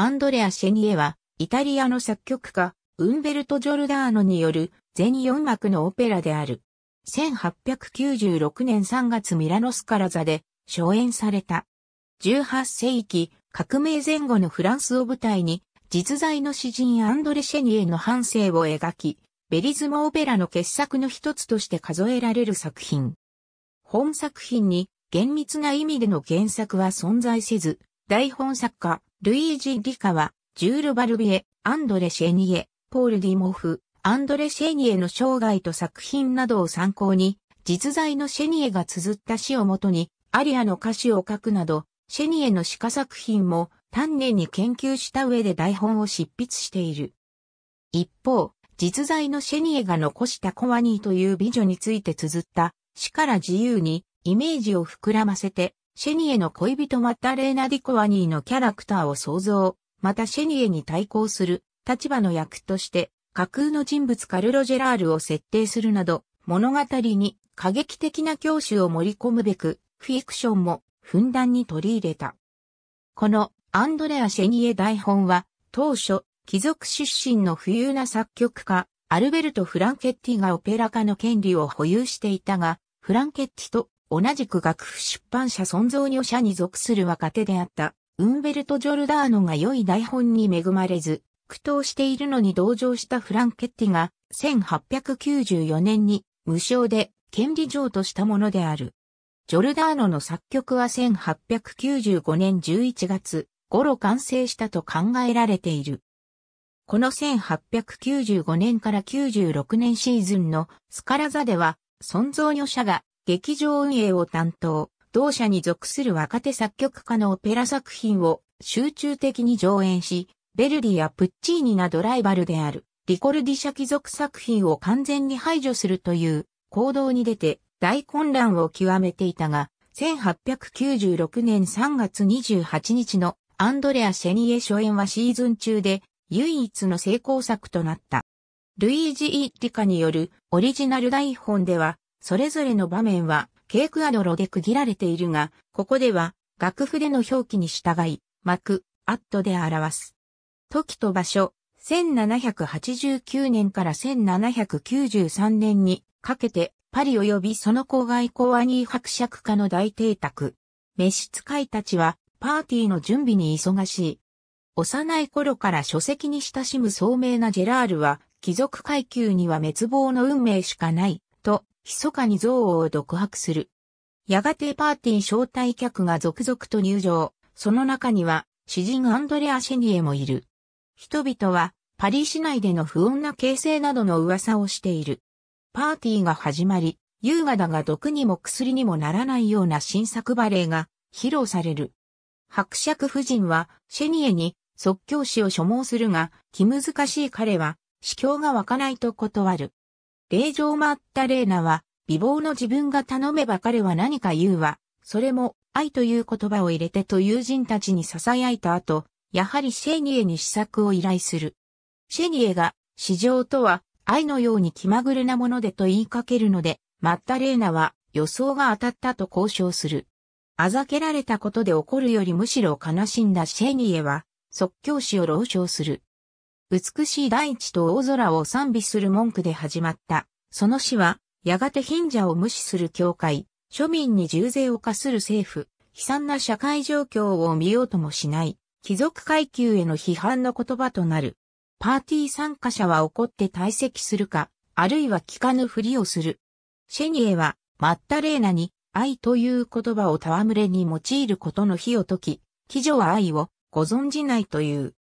アンドレア・シェニエは、イタリアの作曲家、ウンベルト・ジョルダーノによる全4幕のオペラである。1896年3月ミラノスカラザで初演された。18世紀革命前後のフランスを舞台に実在の詩人アンドレ・シェニエの半生を描き、ベリズムオペラの傑作の一つとして数えられる作品。本作品に厳密な意味での原作は存在せず、大本作家、ルイージ・リカは、ジュール・バルビエ、アンドレ・シェニエ、ポール・ディモフ、アンドレ・シェニエの生涯と作品などを参考に、実在のシェニエが綴った詩をもとに、アリアの歌詞を書くなど、シェニエの詩歌作品も丹念に研究した上で台本を執筆している。一方、実在のシェニエが残したコワニーという美女について綴った詩から自由にイメージを膨らませてシェニエの恋人マッタレーナ・ディコワニーのキャラクターを創造、またシェニエに対抗する立場の役として架空の人物カルロ・ジェラールを設定するなど、物語に過激的な教師を盛り込むべく、フィクションもふんだんに取り入れた。このアンドレア・シェニエ台本は、当初、貴族出身の富裕な作曲家、アルベルト・フランケッティがオペラ化の権利を保有していたが、フランケッティと同じく楽譜出版社尊蔵女社に属する若手であった、ウンベルト・ジョルダーノが良い台本に恵まれず、苦闘しているのに同情したフランケッティが、1894年に無償で権利譲渡したものである。ジョルダーノの作曲は1895年11月頃完成したと考えられている。この1895年から96年シーズンのスカラザでは、存蔵女社が劇場運営を担当、同社に属する若手作曲家のオペラ作品を集中的に上演し、ベルディやプッチーニなどライバルであるリコルディ社貴族作品を完全に排除するという行動に出て大混乱を極めていたが、1896年3月28日のアンドレア・シェニエ初演はシーズン中で唯一の成功作となった。ルイージ・イ・リカによるオリジナル台本ではそれぞれの場面は、ケークアドロで区切られているが、ここでは、楽譜での表記に従い、幕、アットで表す。時と場所、1789年から1793年にかけて、パリ及びその郊外公アニー伯爵家の大邸宅。召使いたちは、パーティーの準備に忙しい。幼い頃から書籍に親しむ聡明なジェラールは、貴族階級には滅亡の運命しかない密かに憎悪を独白する。やがてパーティー招待客が続々と入場、その中には詩人アンドレア・シェニエもいる。人々はパリ市内での不穏な形成などの噂をしている。パーティーが始まり、優雅だが毒にも薬にもならないような新作バレエが披露される。伯爵夫人はシェニエに即興詩を所望するが、気難しい彼は、死境が湧かないと断る。令状マッタレーナは、美貌の自分が頼めば彼は何か言うわ。それも、愛という言葉を入れてと友人たちに囁いた後、やはりシェニエに試作を依頼する。シェニエが、市場とは、愛のように気まぐれなものでと言いかけるので、マッタレーナは、予想が当たったと交渉する。あざけられたことで怒るよりむしろ悲しんだシェニエは、即興師を老傷する。美しい大地と大空を賛美する文句で始まった。その死は、やがて貧者を無視する教会、庶民に重税を課する政府、悲惨な社会状況を見ようともしない、貴族階級への批判の言葉となる。パーティー参加者は怒って退席するか、あるいは聞かぬふりをする。シェニエは、マッタレーナに、愛という言葉を戯れに用いることの火を解き、貴女は愛をご存じないという。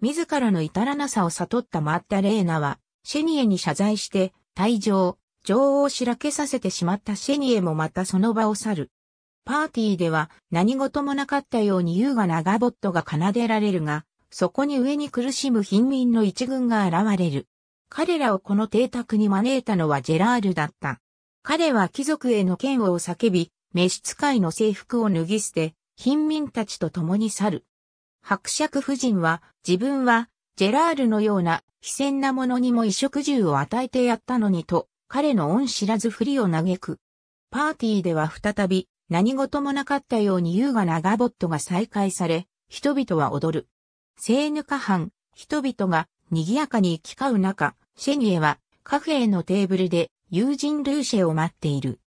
自らの至らなさを悟ったマッタレーナは、シェニエに謝罪して、退場、女王をしらけさせてしまったシェニエもまたその場を去る。パーティーでは何事もなかったように優雅なガボットが奏でられるが、そこに上に苦しむ貧民の一軍が現れる。彼らをこの邸宅に招いたのはジェラールだった。彼は貴族への嫌悪を叫び、召使いの制服を脱ぎ捨て、貧民たちと共に去る。伯爵夫人は、自分は、ジェラールのような、非戦なものにも衣食住を与えてやったのにと、彼の恩知らずふりを嘆く。パーティーでは再び、何事もなかったように優雅なガボットが再開され、人々は踊る。セーヌ下半、人々が賑やかに行き交う中、シェニエはカフェのテーブルで友人ルーシェを待っている。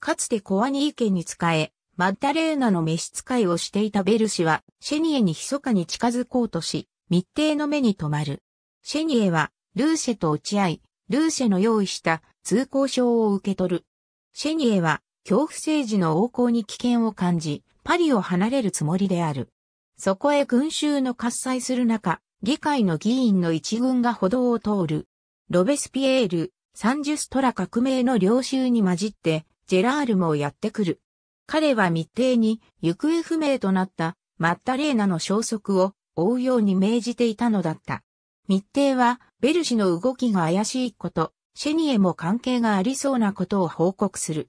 かつてコアニー家に仕え、マッダレーナの召使いをしていたベル氏は、シェニエに密かに近づこうとし、密偵の目に留まる。シェニエは、ルーシェと落ち合い、ルーシェの用意した通行証を受け取る。シェニエは、恐怖政治の横行に危険を感じ、パリを離れるつもりである。そこへ群衆の喝采する中、議会の議員の一軍が歩道を通る。ロベスピエール、サンジュストラ革命の領衆に混じって、ジェラールもやってくる。彼は密偵に行方不明となったマッタレーナの消息を追うように命じていたのだった。密偵はベル氏の動きが怪しいこと、シェニエも関係がありそうなことを報告する。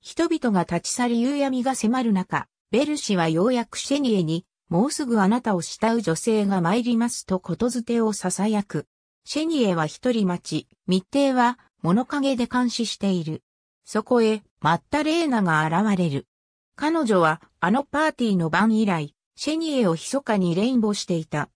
人々が立ち去り夕闇が迫る中、ベル氏はようやくシェニエに、もうすぐあなたを慕う女性が参りますとことづてを囁く。シェニエは一人待ち、密偵は物陰で監視している。そこへ、マッタレーナが現れる。彼女はあのパーティーの晩以来、シェニエを密かにレイボーしていた。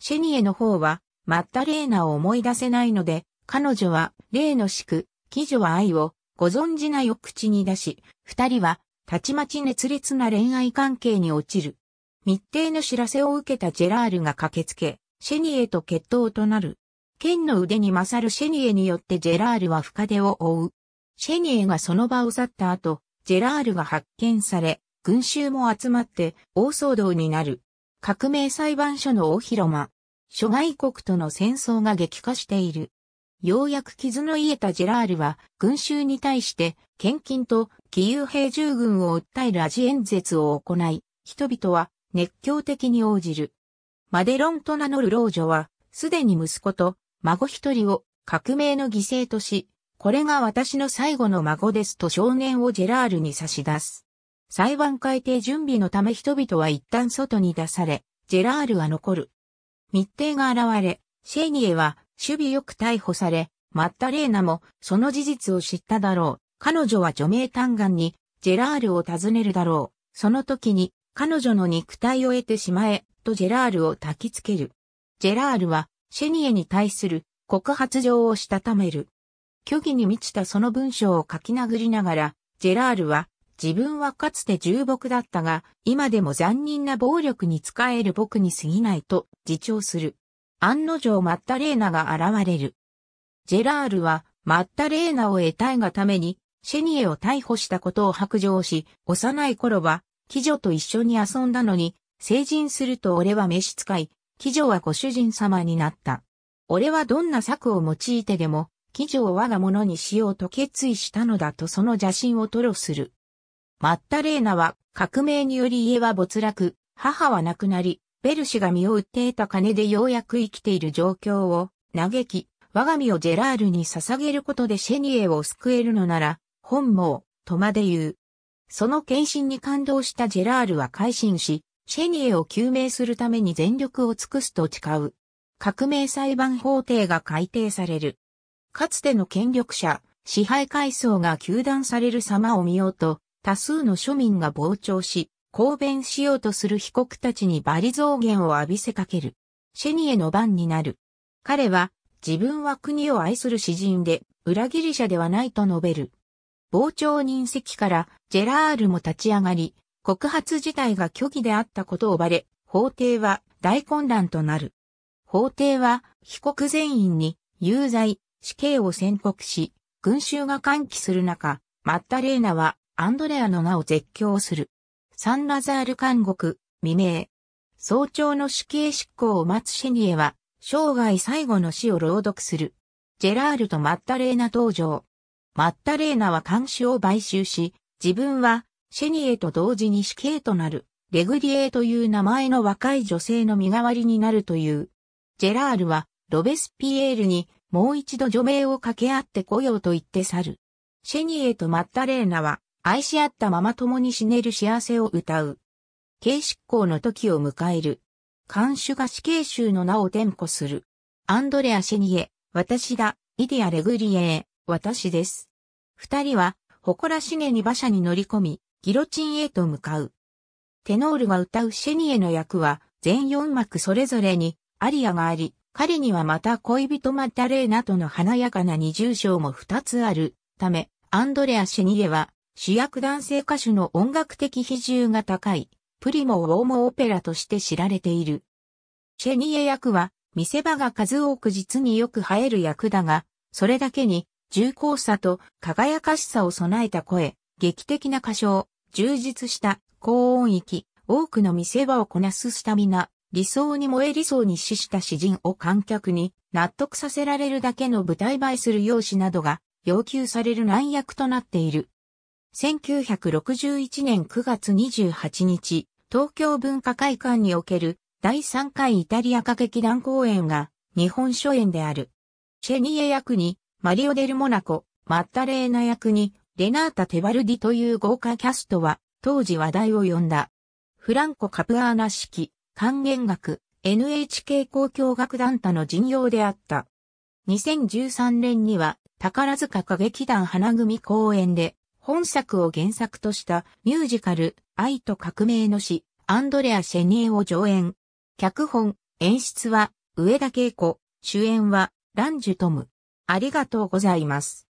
シェニエの方は、マッタレーナを思い出せないので、彼女は、例のしく、貴女は愛を、ご存じないを口に出し、二人は、たちまち熱烈な恋愛関係に落ちる。密定の知らせを受けたジェラールが駆けつけ、シェニエと決闘となる。剣の腕に勝るシェニエによってジェラールは深手を追う。シェニエがその場を去った後、ジェラールが発見され、群衆も集まって大騒動になる。革命裁判所の大広間。諸外国との戦争が激化している。ようやく傷の癒えたジェラールは、群衆に対して、献金と義勇兵従軍を訴えるアジ演説を行い、人々は熱狂的に応じる。マデロンと名乗る老女は、すでに息子と孫一人を革命の犠牲とし、これが私の最後の孫ですと少年をジェラールに差し出す。裁判改定準備のため人々は一旦外に出され、ジェラールは残る。密偵が現れ、シェニエは守備よく逮捕され、マッタレーナもその事実を知っただろう。彼女は除名嘆願にジェラールを訪ねるだろう。その時に彼女の肉体を得てしまえ、とジェラールを焚きつける。ジェラールはシェニエに対する告発状をしたためる。虚偽に満ちたその文章を書き殴りながら、ジェラールは、自分はかつて重木だったが、今でも残忍な暴力に仕える僕に過ぎないと自重する。案の定マッタレーナが現れる。ジェラールは、マッタレーナを得たいがために、シェニエを逮捕したことを白状し、幼い頃は、貴女と一緒に遊んだのに、成人すると俺は召使い、貴女はご主人様になった。俺はどんな策を用いてでも、騎乗を我がものにしようと決意したのだとその邪心を吐露する。マッタレーナは革命により家は没落、母は亡くなり、ベル氏が身を売って得た金でようやく生きている状況を嘆き、我が身をジェラールに捧げることでシェニエを救えるのなら、本望、とまで言う。その献身に感動したジェラールは改心し、シェニエを救命するために全力を尽くすと誓う。革命裁判法廷が改定される。かつての権力者、支配階層が求断される様を見ようと、多数の庶民が膨張し、抗弁しようとする被告たちに罵詈増言を浴びせかける。シェニエの番になる。彼は、自分は国を愛する詩人で、裏切り者ではないと述べる。傍聴人席からジェラールも立ち上がり、告発自体が虚偽であったことをばれ、法廷は大混乱となる。法廷は被告全員に有罪、死刑を宣告し、群衆が歓喜する中、マッタレーナはアンドレアの名を絶叫する。サンラザール監獄、未明。早朝の死刑執行を待つシェニエは、生涯最後の死を朗読する。ジェラールとマッタレーナ登場。マッタレーナは監視を買収し、自分はシェニエと同時に死刑となる、レグリエという名前の若い女性の身代わりになるという。ジェラールはロベスピエールにもう一度除名を掛け合って来ようと言って去る。シェニエとマッタレーナは愛し合ったまま共に死ねる幸せを歌う。刑執行の時を迎える。監守が死刑囚の名を転呼する。アンドレア・シェニエ、私だ、イディア・レグリエー、私です。二人は、誇らしげに馬車に乗り込み、ギロチンへと向かう。テノールが歌うシェニエの役は、全4幕それぞれに、アリアがあり、彼にはまた恋人マタレーナとの華やかな二重賞も二つあるため、アンドレア・シェニエは主役男性歌手の音楽的比重が高い、プリモ・ウォーモ・オペラとして知られている。シェニエ役は見せ場が数多く実によく映える役だが、それだけに重厚さと輝かしさを備えた声、劇的な歌唱、充実した高音域、多くの見せ場をこなすスタミナ、理想に燃え理想に死した詩人を観客に納得させられるだけの舞台映えする用紙などが要求される難役となっている。1961年9月28日、東京文化会館における第3回イタリア歌劇団公演が日本初演である。シェニエ役にマリオ・デル・モナコ、マッタレーナ役にレナータ・テバルディという豪華キャストは当時話題を呼んだ。フランコ・カプアーナ式、管弦楽、NHK 交響楽団他の陣容であった。2013年には、宝塚歌劇団花組公演で、本作を原作としたミュージカル、愛と革命の詩、アンドレア・シェニエを上演。脚本、演出は、上田恵子、主演は、ランジュトム。ありがとうございます。